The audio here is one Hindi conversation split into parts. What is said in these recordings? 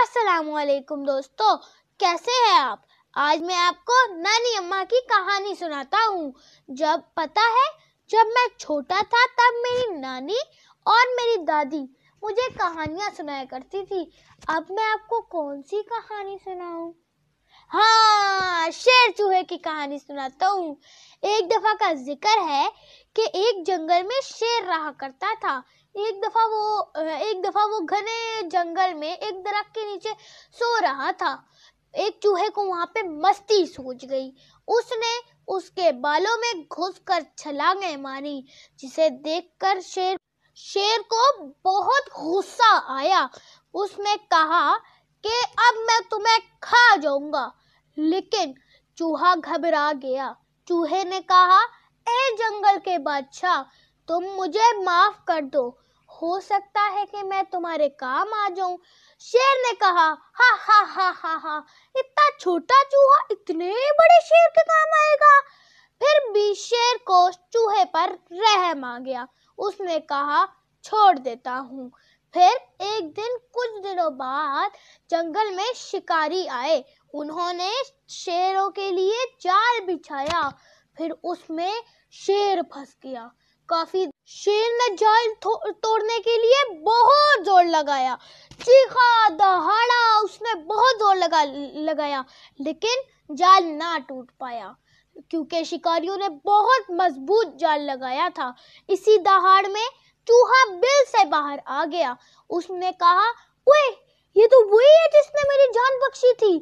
असलकुम दोस्तों कैसे हैं आप आज मैं आपको नानी अम्मा की कहानी सुनाता हूँ जब पता है जब मैं छोटा था तब मेरी नानी और मेरी दादी मुझे कहानियाँ सुनाया करती थी अब मैं आपको कौन सी कहानी सुनाऊँ हाँ शेर चूहे की कहानी सुनाता हूँ एक दफ़ा का जिक्र है कि एक जंगल में शेर रहा करता था एक दफ़ा वो एक दफ़ा वो घने जंगल में एक दरख्त के नीचे सो रहा था एक चूहे को वहाँ पे मस्ती सूझ गई उसने उसके बालों में घुसकर छलांगें मारी जिसे देखकर शेर शेर को बहुत गुस्सा आया उसने कहा कि अब मैं तुम्हें खा जाऊंगा लेकिन चूहा घबरा गया चूहे ने कहा ए जंगल के बादशाह तुम मुझे माफ कर दो हो सकता है कि मैं तुम्हारे काम आ जाऊं शेर ने कहा हा हा हा हा हा इतना छोटा चूहा इतने बड़े शेर के काम आएगा फिर भी शेर को चूहे पर रहम आ गया उसने कहा छोड़ देता हूँ फिर दिनों बाद जंगल में शिकारी आए उन्होंने शेरों के लिए जाल बिछाया फिर उसमें शेर फंस गया काफी शेर ने जाल तोड़ने के लिए बहुत जोर लगाया चीखा दहाड़ा उसने बहुत जोर लगा लगाया लेकिन जाल ना टूट पाया क्योंकि शिकारियों ने बहुत मजबूत जाल लगाया था इसी दहाड़ में चूहा बिल से बाहर आ गया उसने कहा ओए ये तो वही है जिसने मेरी जान बख्शी थी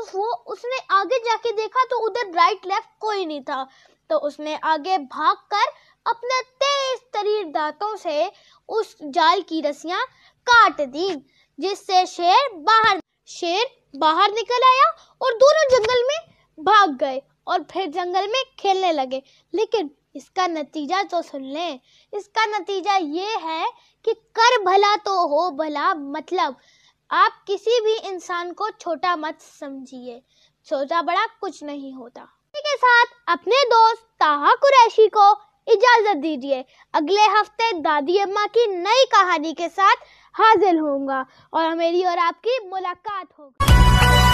उस वो उसने आगे जाके देखा तो उधर राइट लेफ्ट कोई नहीं था तो उसने आगे भागकर अपने तेज तरीर दांतों से उस जाल की रस्सियां काट दी जिससे शेर बाहर शेर बाहर निकल आया और दोनों जंगल में भाग गए और फिर जंगल में खेलने लगे लेकिन इसका नतीजा तो सुन लें इसका नतीजा ये है कि कर भला तो हो भला मतलब आप किसी भी इंसान को छोटा मत समझिए छोटा बड़ा कुछ नहीं होता के साथ अपने दोस्त ताहा कुरैशी को इजाजत दीजिए अगले हफ्ते दादी अम्मा की नई कहानी के साथ हाजिर होऊंगा और मेरी और आपकी मुलाकात होगी